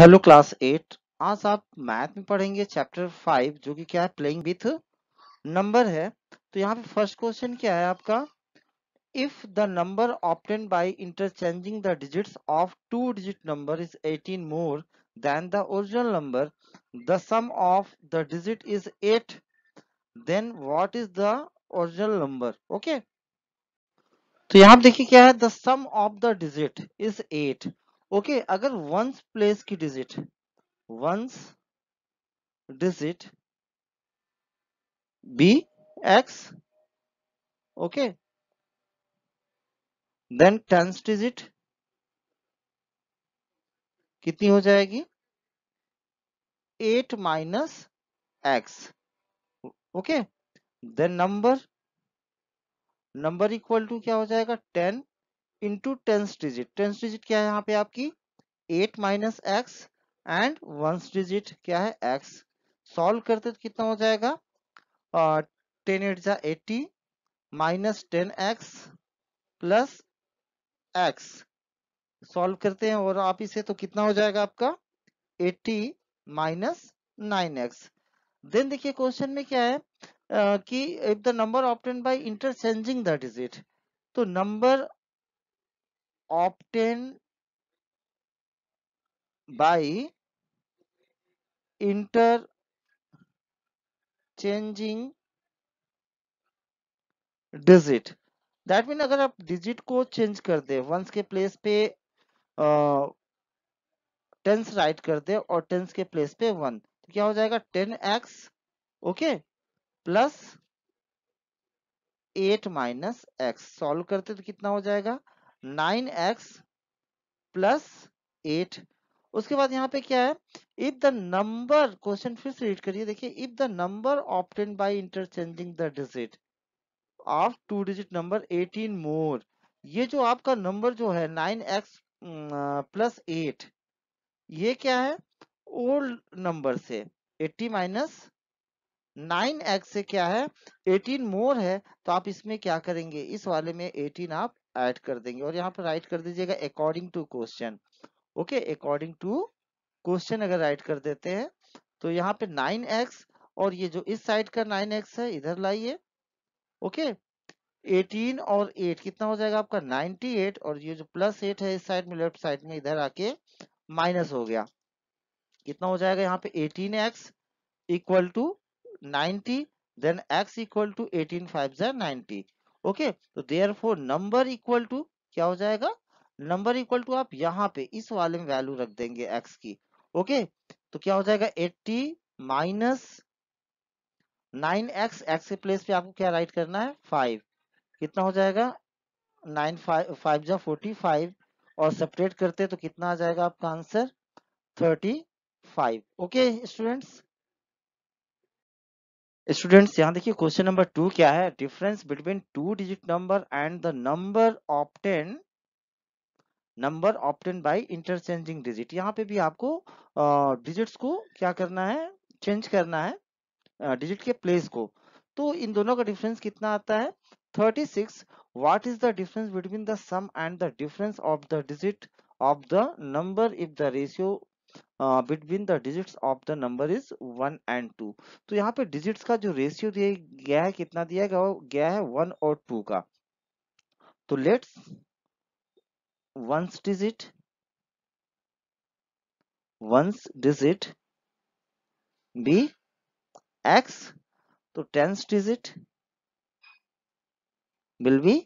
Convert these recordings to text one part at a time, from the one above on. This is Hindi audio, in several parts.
हेलो क्लास एट आज आप मैथ में पढ़ेंगे चैप्टर फाइव जो कि क्या है प्लेइंग विथ नंबर है तो यहाँ पे फर्स्ट क्वेश्चन क्या है आपका if the number obtained by interchanging the digits of two digit number is 18 more than the original number the sum of the digit is 8 then what is the original number okay तो यहाँ देखिए क्या है the sum of the digit is eight okay okay, अगर वंस प्लेस की digit ones digit be x okay then tens digit कितनी हो जाएगी eight minus x okay then number number equal to क्या हो जाएगा ten into tens digit tens digit क्या है यहाँ पे आपकी eight minus x and ones digit क्या है एक्स सॉल्व करते तो कितना हो जाएगा टेन एट जा eighty minus ten x plus x solve करते हैं और आप इसे तो कितना हो जाएगा आपका 80 माइनस नाइन एक्स देन देखिए क्वेश्चन में क्या है uh, कि if the number obtained by interchanging the digit तो number obtained interchanging digit that mean अगर आप डिजिट को चेंज कर दे वंस के प्लेस पे टेंस राइट कर दे और टेंस के प्लेस पे वन तो क्या हो जाएगा ten x okay plus eight minus x solve करते तो कितना हो जाएगा नाइन एक्स प्लस एट उसके बाद यहाँ पे क्या है इफ द नंबर क्वेश्चन फिर से रीड करिए देखिए if the number obtained by interchanging the digit of two digit number 18 more ये जो आपका नंबर जो है नाइन एक्स प्लस एट ये क्या है ओल्ड नंबर से 80 माइनस 9x से क्या है 18 मोर है तो आप इसमें क्या करेंगे इस वाले में 18 आप ऐड कर देंगे और यहाँ पर राइट कर दीजिएगा according to question okay according to question अगर राइट कर देते हैं तो यहाँ पे नाइन एक्स और ये जो इस साइड का नाइन एक्स है इधर लाइए ओके एटीन और एट कितना हो जाएगा आपका नाइनटी एट और ये जो प्लस एट है इस साइड में लेफ्ट साइड में इधर आके माइनस हो गया कितना हो जाएगा यहाँ पे eighteen x equal to ninety then x equal to eighteen five जै नाइनटी ओके तो therefore number equal to क्या हो जाएगा नंबर इक्वल टू आप यहाँ पे इस वाले में वैल्यू रख देंगे एक्स की ओके तो क्या हो जाएगा eighty minus nine x x के प्लेस पे आपको क्या राइट करना है फाइव कितना हो जाएगा नाइन फाइव फाइव जा फोर्टी फाइव और सेपरेट करते तो कितना आ जाएगा आपका answer thirty five okay students students यहाँ देखिए क्वेश्चन नंबर टू क्या है difference between two digit number and the number obtained number obtained by interchanging digit यहाँ पे भी आपको डिजिट्स को क्या करना है चेंज करना है डिजिट के प्लेस को तो इन दोनों का डिफरेंस कितना आता है 36 what is the difference between the sum and the difference of the digit of the number if the ratio between the digits of the number is one and two तो यहाँ पे डिजिट्स का जो रेशियो दिया गया है कितना दिया गया है वन और टू का तो let's ones digit ones digit be x तो tens digit will be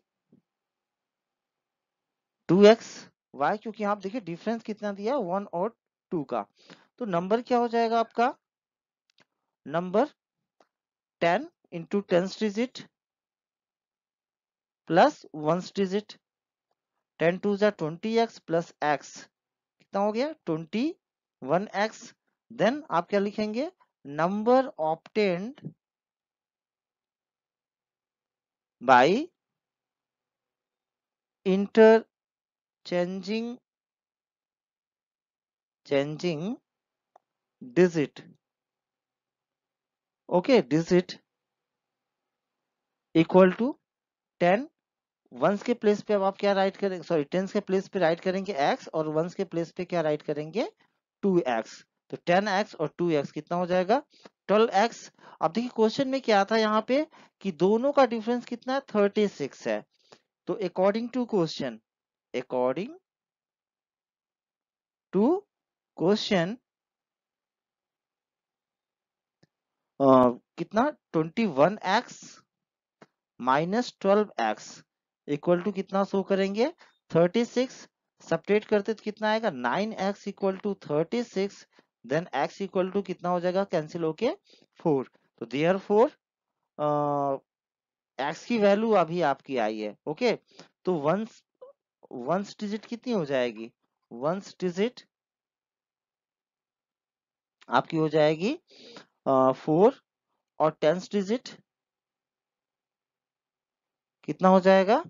two x why क्योंकि आप देखिए डिफरेंस कितना दिया है वन और टू का तो नंबर क्या हो जाएगा आपका number ten into tens digit plus ones digit ten two जै ट्वेंटी एक्स प्लस एक्स कितना हो गया ट्वेंटी वन एक्स देन आप क्या लिखेंगे number obtained interchanging changing digit okay digit equal to ten ones के प्लेस पे अब आप क्या राइट करेंगे सॉरी टेंस के प्लेस पे राइट करेंगे एक्स और वंस के प्लेस पे क्या राइट करेंगे टू एक्स तो टेन एक्स और टू एक्स कितना हो जाएगा ट्वेल्व एक्स अब देखिए क्वेश्चन में क्या था यहाँ पे कि दोनों का डिफरेंस कितना थर्टी सिक्स है तो according to question according to question कितना twenty one x minus twelve x equal to कितना शो करेंगे थर्टी सिक्स सपरेट करते तो कितना आएगा nine x equal to thirty six then x equal to कितना हो जाएगा कैंसिल होके फोर तो देयर फोर एक्स की वैल्यू अभी आपकी आई है ओके okay? तो वंस वंस डिजिट कितनी हो जाएगी वंस डिजिट आपकी हो जाएगी फोर और टेंस डिजिट कितना हो जाएगा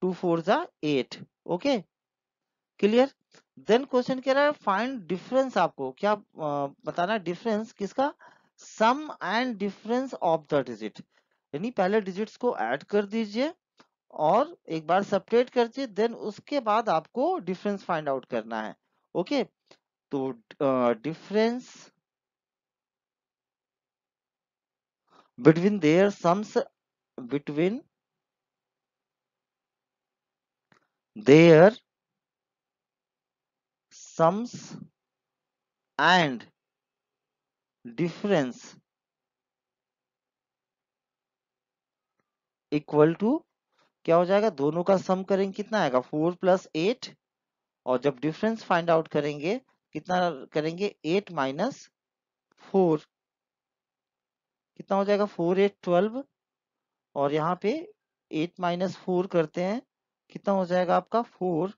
टू फोर जा eight okay clear then question कह रहा है फाइंड डिफरेंस आपको क्या बताना डिफरेंस किसका sum and difference of the digit यानी पहले डिजिट्स को ऐड कर दीजिए और एक बार सपरेट कर दीजिए देन उसके बाद आपको डिफरेंस फाइंड आउट करना है ओके okay? तो difference between their sums between their sums and difference equal to क्या हो जाएगा दोनों का सम करेंगे कितना आएगा फोर प्लस एट और जब डिफरेंस फाइंड आउट करेंगे कितना करेंगे एट माइनस फोर कितना हो जाएगा फोर एट ट्वेल्व और यहाँ पे एट माइनस फोर करते हैं कितना हो जाएगा आपका फोर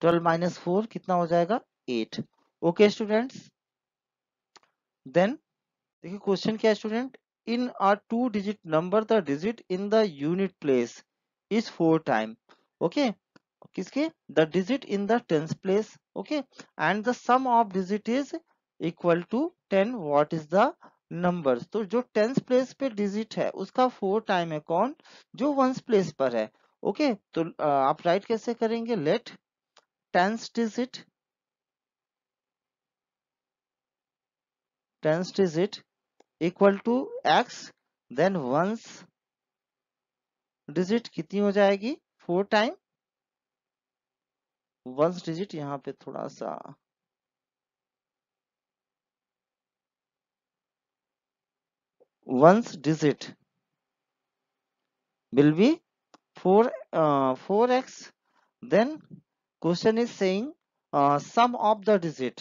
ट्वेल्व माइनस फोर कितना हो जाएगा एट ओके स्टूडेंट्स देन देखिए क्वेश्चन क्या student in are two digit number the digit in the unit place is four time okay किसके the digit in tens tens place okay and the sum of digit is equal to 10 what is number तो जो टेंस प्लेस पे डिजिट है उसका फोर टाइम है कौन जो वंस प्लेस पर है ओके okay, तो आप राइट कैसे करेंगे let tens digit tens digit equal to x then ones digit कितनी हो जाएगी फोर टाइम वंस डिजिट यहाँ पे थोड़ा सा ones digit will be four four x then question is say sum of the digit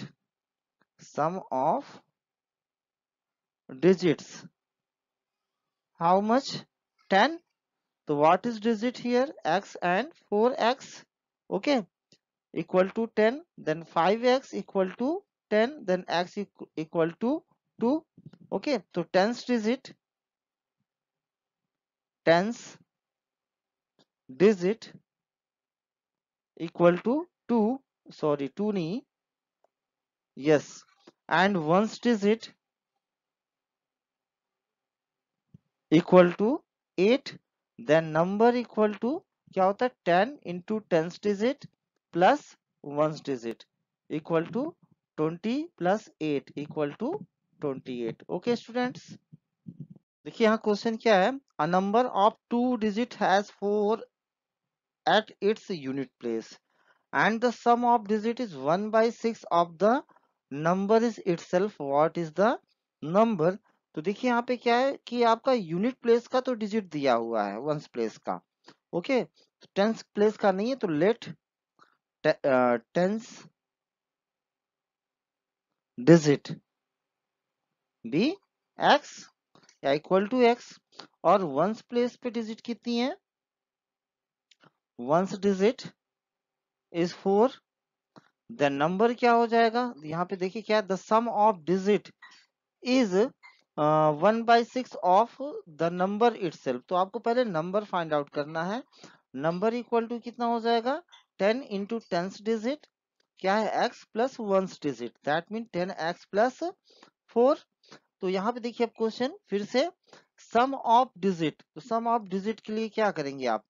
sum of digit how much ten तो what is digit here x and four x okay equal to 10 then 5x equal to 10 then x equal to 2 okay so tens digit tens digit equal to 2 sorry 2 n yes and ones digit equal to 8 then number equal to क्या होता 10 into tens digit. plus ones digit equal to 20 plus 8 equal to 28 okay students देखिए यहाँ क्वेश्चन क्या है a number of two digit has four at its unit place and the sum of digit is one by six of the number is itself what is the number तो देखिए यहाँ पे क्या है कि आपका यूनिट प्लेस का तो डिजिट दिया हुआ है वंस प्लेस का ओके टेंस प्लेस का नहीं है तो let Uh, tens digit b x या इक्वल टू एक्स और वंस प्लेस पे डिजिट कितनी है ones digit is four the number क्या हो जाएगा यहां पे देखिए क्या the sum of digit is one by six of the number it तो आपको पहले नंबर फाइंड आउट करना है नंबर इक्वल टू कितना हो जाएगा टेन इंटू टेंस डिजिट क्या है x plus one digit that mean ten x plus four तो यहाँ पे देखिए अब क्वेश्चन फिर से सम ऑफ डिजिट तो सम ऑफ डिजिट के लिए क्या करेंगे आप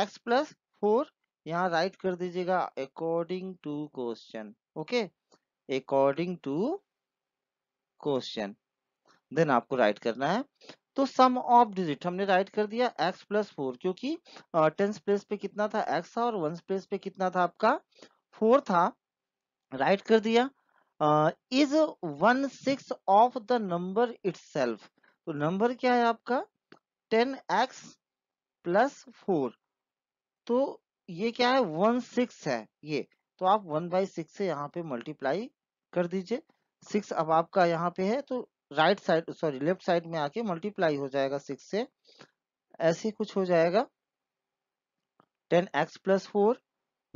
x प्लस फोर यहाँ राइट कर दीजिएगा according to question okay according to question then आपको राइट करना है तो सम ऑफ डिजिट हमने राइट कर दिया x प्लस फोर क्योंकि टेंस प्लेस पे कितना था x था और वंस प्लेस पे कितना था आपका फोर था राइट कर दिया is one six of the number it तो नंबर क्या है आपका टेन एक्स प्लस फोर तो ये क्या है वन सिक्स है ये तो आप वन बाई सिक्स से यहाँ पे मल्टीप्लाई कर दीजिए सिक्स अब आपका यहाँ पे है तो right side sorry left side में आके मल्टीप्लाई हो जाएगा सिक्स से ऐसे कुछ हो जाएगा ten x plus four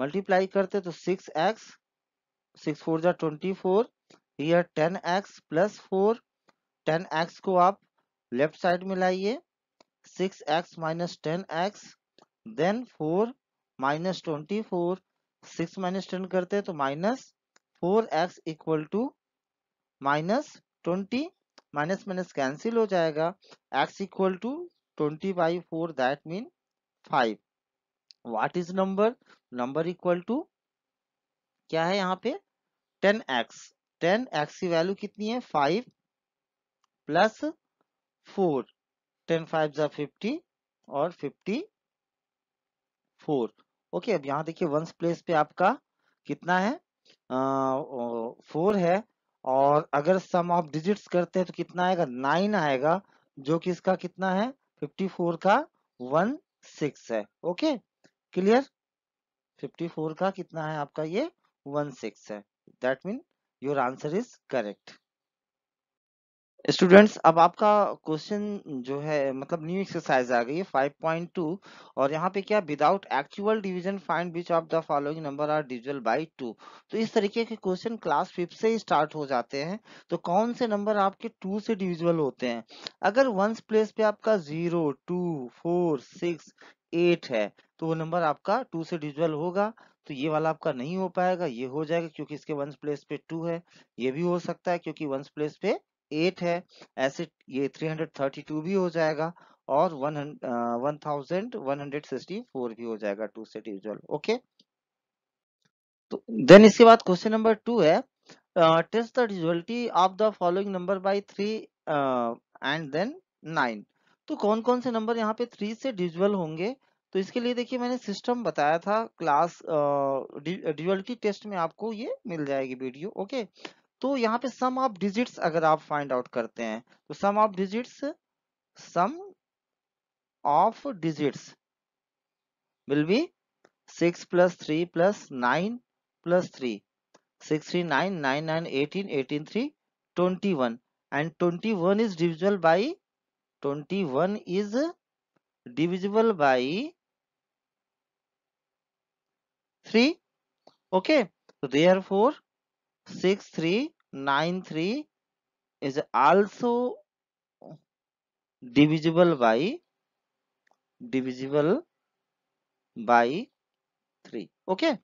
multiply करते तो सिक्स एक्स सिक्स फोर जा twenty four here ten x plus four ten x को आप लेफ्ट साइड में लाइए six x minus ten x then four minus twenty four six minus ten करते तो minus four x equal to minus twenty minus minus cancel हो जाएगा x equal to twenty by four that mean five what is number number equal to क्या है यहाँ पे टेन एक्स टेन एक्स की वैल्यू कितनी है five plus four ten five जा फिफ्टी और फिफ्टी फोर ओके अब यहाँ देखिए वंस प्लेस पे आपका कितना है फोर है और अगर सम ऑफ डिजिट्स करते हैं तो कितना आएगा नाइन आएगा जो कि इसका कितना है फिफ्टी फोर का वन सिक्स है ओके क्लियर फिफ्टी फोर का कितना है आपका ये वन सिक्स है that mean your answer is correct students अब आपका क्वेश्चन जो है मतलब न्यू एक्सरसाइज आ गई है 5.2 और यहाँ पे क्या without actual division find which of the following number are divisible by two तो इस तरीके के क्वेश्चन क्लास फिफ्थ से ही स्टार्ट हो जाते हैं तो कौन से नंबर आपके टू से डिविजल होते हैं अगर वंस प्लेस पे आपका zero two four six eight है तो वो नंबर आपका टू से डिविजल होगा तो ये वाला आपका नहीं हो पाएगा ये हो जाएगा क्योंकि इसके वंस प्लेस पे टू है ये भी हो सकता है क्योंकि वंस प्लेस पे 8 है ऐसे ये 332 भी हो जाएगा और 1164 uh, भी हो जाएगा टू सेट डिविजल ओके तो देन इसके बाद क्वेश्चन नंबर टू है test the divisibility of the following number by three and then nine तो कौन कौन से नंबर यहाँ पे थ्री से डिजुअल होंगे तो इसके लिए देखिए मैंने सिस्टम बताया था क्लास डिजुअलिटी टेस्ट में आपको ये मिल जाएगी वीडियो ओके okay? तो यहाँ पे सम ऑफ डिजिट्स अगर आप फाइंड आउट करते हैं तो sum of digits sum of digits will be six plus three plus nine plus three six three nine nine nine eighteen eighteen three twenty one and twenty one is divisible by twenty one is divisible by three okay therefore 6393 is also divisible by divisible by 3 okay?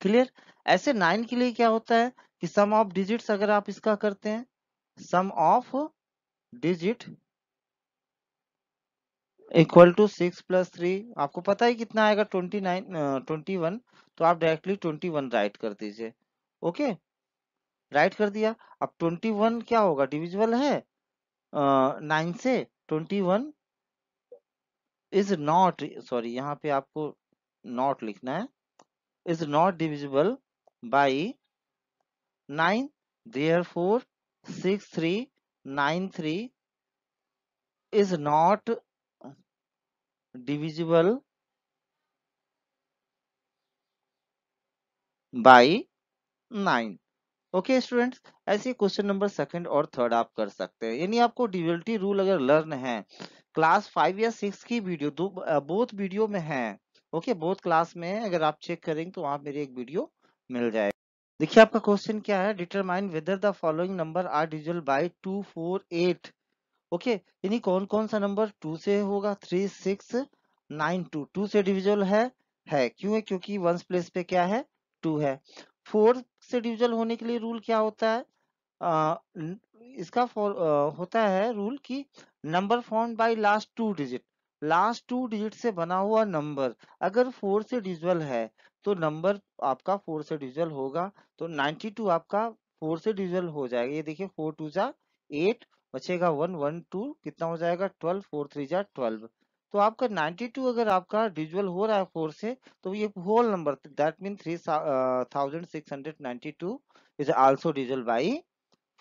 clear ऐसे नाइन के लिए क्या होता है कि सम ऑफ डिजिट्स अगर आप इसका करते हैं sum of digit equal to six plus three आपको पता ही कितना आएगा ट्वेंटी नाइन ट्वेंटी वन तो आप डायरेक्टली ट्वेंटी वन राइट कर दीजिए ओके okay? राइट कर दिया अब ट्वेंटी वन क्या होगा डिविजिबल है नाइन से twenty one is not sorry यहाँ पे आपको नॉट लिखना है is not divisible by nine therefore six three nine three is not divisible by nine okay students ऐसे क्वेश्चन नंबर सेकंड और थर्ड आप कर सकते हैं यानी आपको डिविलिटी रूल अगर लर्न है क्लास फाइव या सिक्स की वीडियो दो बोथ वीडियो में है ओके okay, क्लास में है अगर आप चेक करेंगे तो वहां मेरी एक वीडियो मिल जाएगी देखिए आपका क्वेश्चन क्या है determine whether the following number are divisible by two four eight okay यानी कौन कौन सा नंबर टू से होगा three six nine two two से डिविजल है है क्यों है क्योंकि वंस प्लेस पे क्या है टू है फोर से डिविजल होने के लिए रूल क्या होता है आ, इसका फॉर होता है रूल कि number form by last two digit last two digit से बना हुआ नंबर अगर फोर से डिविजल है तो नंबर आपका फोर से डिविजल होगा तो 92 आपका फोर से डिविजल हो जाएगा ये देखिए फोर टू जा एट बचेगा वन वन टू कितना हो जाएगा ट्वेल्व फोर थ्री जा ट्वेल्व तो आपका 92 अगर आपका डिजुअल हो रहा है फोर से तो ये whole number that mean three thousand six hundred ninety two is also divisible by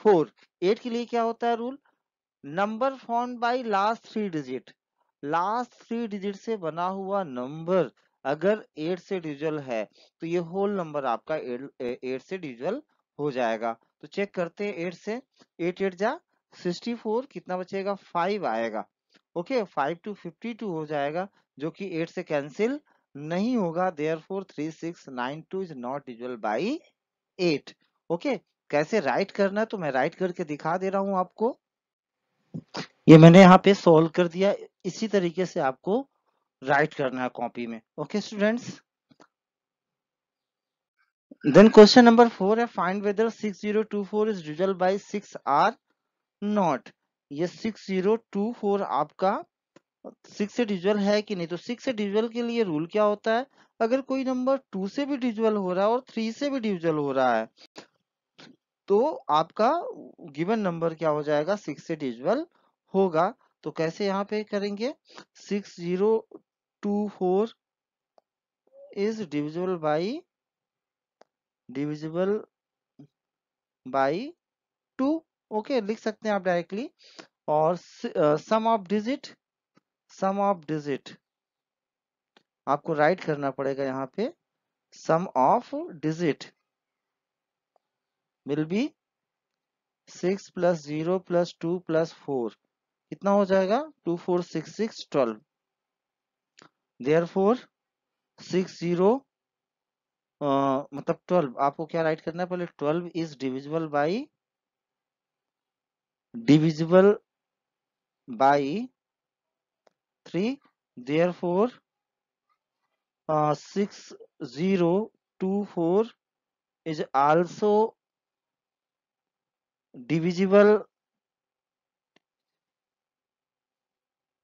four eight के लिए क्या होता है rule number form by last three digit last three digit से बना हुआ नंबर अगर एट से डिजुअल है तो ये होल नंबर आपका एट से डिजुअल हो जाएगा तो चेक करते हैं एट से एट एट जा सिक्सटी फोर कितना बचेगा फाइव आएगा okay five two fifty two हो जाएगा जो कि एट से कैंसिल नहीं होगा therefore three six nine two is not divisible by eight okay कैसे राइट करना है तो मैं राइट करके दिखा दे रहा हूं आपको ये मैंने यहाँ पे सोल्व कर दिया इसी तरीके से आपको राइट करना है कॉपी में okay students then question number four है find whether six zero two four is divisible by six or not ये सिक्स जीरो टू फोर आपका सिक्स से डिजुअल है कि नहीं तो सिक्स से डिविजल के लिए रूल क्या होता है अगर कोई नंबर टू से भी डिविजल हो रहा है और थ्री से भी डिविजल हो रहा है तो आपका गिवन नंबर क्या हो जाएगा सिक्स से डिविजल होगा तो कैसे यहाँ पे करेंगे six zero two four is divisible by divisible by two okay लिख सकते हैं आप डायरेक्टली और sum of digit sum of digit आपको राइट करना पड़ेगा यहाँ पे sum of digit will be six plus zero plus two plus four कितना हो जाएगा two four six six twelve therefore six zero मतलब ट्वेल्व आपको क्या राइट करना है पहले twelve is divisible by divisible by 3 therefore uh, 6024 is also divisible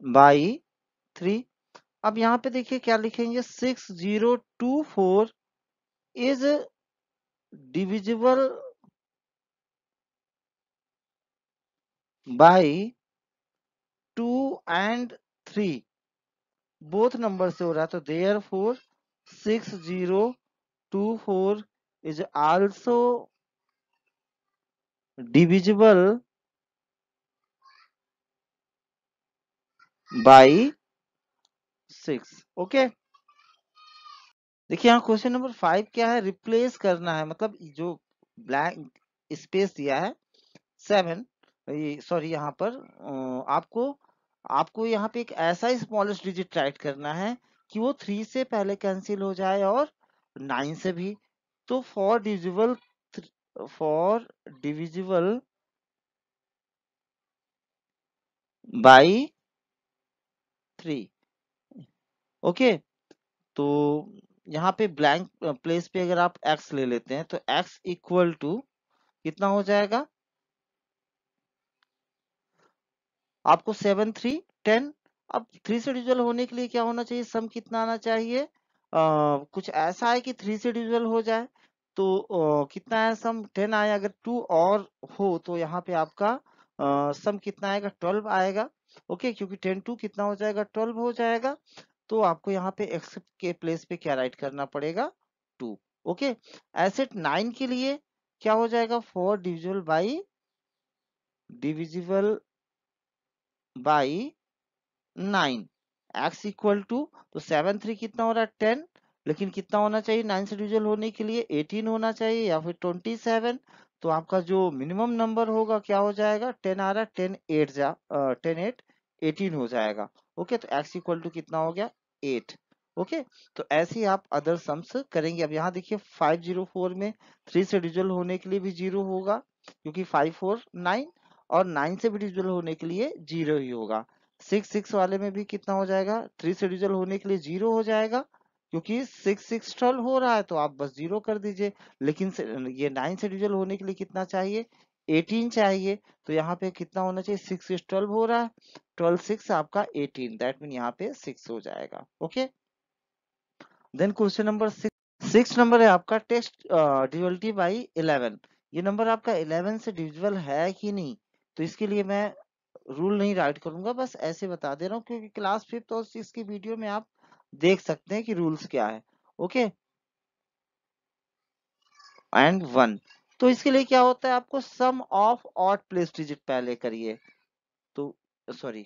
by 3 अब यहाँ पे देखिए क्या लिखेंगे 6024 is divisible by two and three both number से हो रहा है तो therefore six zero two four is also divisible by six okay देखिए यहाँ क्वेश्चन नंबर फाइव क्या है रिप्लेस करना है मतलब जो ब्लैंक स्पेस दिया है सेवन सॉरी यहाँ पर आपको आपको यहाँ पे एक ऐसा स्मॉलेस्ट डिजिट राइट करना है कि वो थ्री से पहले कैंसिल हो जाए और नाइन से भी तो for divisible for divisible by three okay तो यहाँ पे ब्लैंक प्लेस पे अगर आप एक्स ले लेते हैं तो एक्स इक्वल टू कितना हो जाएगा आपको सेवन थ्री टेन अब थ्री से डिविजल होने के लिए क्या होना चाहिए सम कितना आना चाहिए आ, कुछ ऐसा है कि थ्री से डिविजल हो जाए तो आ, कितना है सम टेन आए अगर टू और हो तो यहाँ पे आपका आ, सम कितना आएगा ट्वेल्व आएगा ओके क्योंकि टेन टू कितना हो जाएगा ट्वेल्व हो जाएगा तो आपको यहाँ पे एक्सेप्ट के प्लेस पे क्या राइट करना पड़ेगा टू ओके एसेट नाइन के लिए क्या हो जाएगा four divisible by divisible by nine x equal to तो सेवन थ्री कितना हो रहा है टेन लेकिन कितना होना चाहिए नाइन से डिविजल होने के लिए एटीन होना चाहिए या फिर ट्वेंटी सेवन तो आपका जो मिनिमम नंबर होगा क्या हो जाएगा टेन आ रहा है टेन एट जा टेन एट एटीन हो जाएगा ओके तो एक्स इक्वल टू कितना हो गया एट ओके तो ऐसे ही आप अदर सम्स करेंगे अब यहाँ देखिए फाइव जीरो फोर में थ्री से डिजल होने के लिए भी जीरो होगा क्योंकि फाइव फोर नाइन और नाइन से भी डिविजल होने के लिए जीरो ही होगा सिक्स सिक्स वाले में भी कितना हो जाएगा थ्री से डिविजल होने के लिए जीरो हो जाएगा क्योंकि सिक्स सिक्स ट्वेल्व हो रहा है तो आप बस जीरो कर दीजिए लेकिन ये नाइन से डिविजल होने के लिए कितना चाहिए एटीन चाहिए तो यहाँ पे कितना होना चाहिए सिक्स सिक्स ट्वेल्व हो रहा है ट्वेल्व सिक्स आपका एटीन दैट मीन यहाँ पे सिक्स हो जाएगा okay then question number six six number है आपका टेस्ट डिविजिबिलिटी बाई इलेवन ये नंबर आपका इलेवन से डिविजिबल है कि नहीं तो इसके लिए मैं रूल नहीं राइट करूंगा बस ऐसे बता दे रहा हूँ क्योंकि क्लास फिफ्थ और सिक्स की वीडियो में आप देख सकते हैं कि रूल्स क्या है ओके एंड वन तो इसके लिए क्या होता है आपको sum of odd place digit पहले करिए तो सॉरी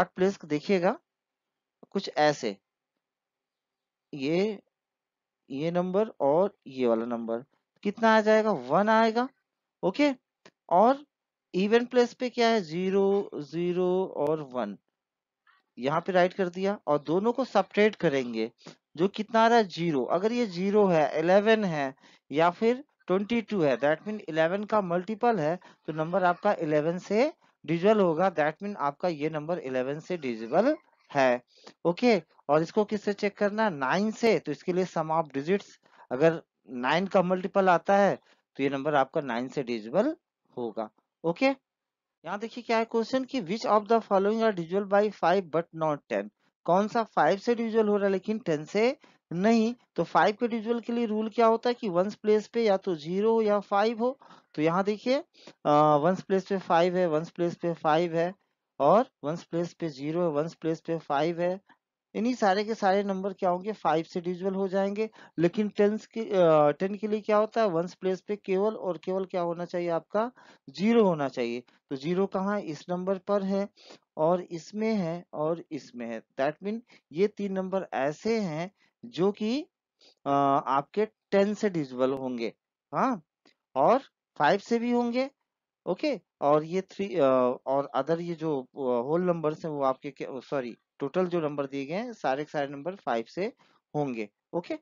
ऑट प्लेस देखिएगा कुछ ऐसे ये ये नंबर और ये वाला नंबर कितना आ जाएगा वन आएगा ओके okay? और इवन प्लेस पे क्या है जीरो जीरो और वन यहाँ पे राइट कर दिया और दोनों को सपरेट करेंगे जो कितना आ रहा है जीरो अगर ये जीरो है इलेवन है या फिर ट्वेंटी टू है दैट मीन इलेवन का मल्टीपल है तो नंबर आपका इलेवन से डिजिबल होगा दैट मीन आपका ये नंबर इलेवन से डिजिबल है ओके okay? और इसको किससे चेक करना है नाइन से तो इसके लिए सम ऑफ डिजिट्स अगर नाइन का मल्टीपल आता है तो ये नंबर आपका नाइन से डिजिबल होगा ओके यहाँ देखिए क्या है क्वेश्चन की which of the following are divisible by five but not ten कौन सा फाइव से डिविजुअल हो रहा है लेकिन टेन से नहीं तो फाइव के डिविजुअल के लिए रूल क्या होता है कि वंस प्लेस पे या तो जीरो हो या फाइव हो तो यहाँ देखिए वंस प्लेस पे फाइव है वंस प्लेस पे फाइव है और वंस प्लेस पे जीरो है वंस प्लेस पे फाइव है इन्हीं सारे के सारे नंबर क्या होंगे फाइव से डिविजल हो जाएंगे लेकिन टेंस के टेन के लिए क्या होता है वंस प्लेस पे केवल और केवल क्या होना चाहिए आपका जीरो होना चाहिए तो जीरो कहाँ इस नंबर पर है और इसमें है और इसमें है दैट मीन ये तीन नंबर ऐसे हैं जो कि आपके टेन से डिविजिबल होंगे हाँ और फाइव से भी होंगे ओके और ये थ्री और अदर ये जो होल नंबर्स हैं वो आपके सॉरी टोटल जो नंबर दिए गए हैं सारे सारे नंबर फाइव से होंगे okay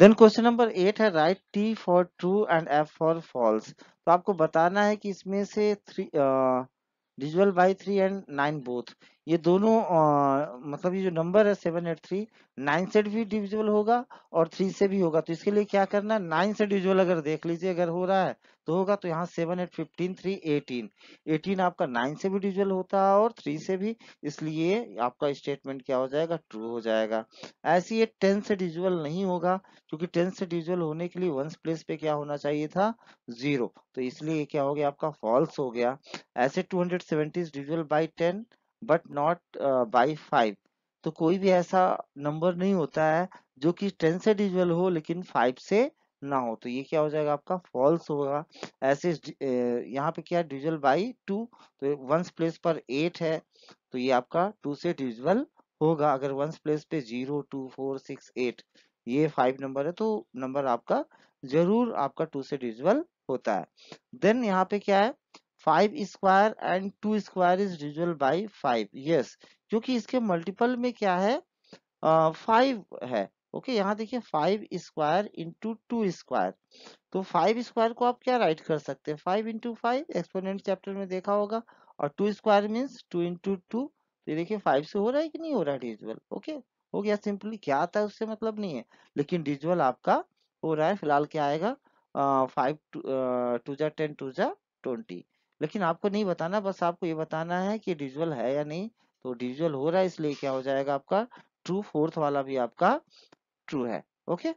then question number eight है right T for true and F for false तो आपको बताना है कि इसमें से three divisible by three and nine both ये दोनों आ, मतलब ये जो नंबर है सेवन एट थ्री नाइन से भी डिविजिबल होगा और थ्री से भी होगा तो इसके लिए क्या करना है नाइन से डिविजिबल अगर देख लीजिए अगर हो रहा है तो होगा तो यहाँ seven eight fifteen three eighteen eighteen आपका नाइन से भी डिविजिबल होता है और थ्री से भी इसलिए आपका स्टेटमेंट क्या हो जाएगा ट्रू हो जाएगा ऐसे ये टेन से डिविजिबल नहीं होगा क्योंकि टेन से डिविजिबल होने के लिए वंस प्लेस पे क्या होना चाहिए था जीरो तो इसलिए क्या हो गया आपका फॉल्स हो गया ऐसे two hundred seventy divisible by ten but not by five तो कोई भी ऐसा नंबर नहीं होता है जो कि टेन से डिविजल हो लेकिन फाइव से ना हो तो ये क्या हो जाएगा आपका फॉल्स होगा ऐसे यहाँ पे क्या डिविजल बाई टू तो वंस प्लेस पर एट है तो ये आपका टू से डिविजल होगा अगर वंस प्लेस पे zero two four six eight ये फाइव नंबर है तो नंबर आपका जरूर आपका टू से डिविजल होता है देन यहाँ पे क्या है five square and two square is divisible by five yes क्योंकि इसके मल्टीपल में क्या है फाइव uh, है ओके okay, यहाँ देखिए five square into two square तो फाइव स्क्वायर को आप क्या राइट कर सकते हैं five into five exponent chapter में देखा होगा और two square means two into two तो ये देखिए फाइव से हो रहा है कि नहीं हो रहा है डिविजल ओके okay? हो गया सिंपली क्या आता है उससे मतलब नहीं है लेकिन डिजुअल आपका हो रहा है फिलहाल क्या आएगा फाइव टू जै टेन टू जै ट्वेंटी लेकिन आपको नहीं बताना बस आपको ये बताना है कि डिजुअल है या नहीं तो डिजुअल हो रहा है इसलिए क्या हो जाएगा आपका ट्रू फोर्थ वाला भी आपका ट्रू है ओके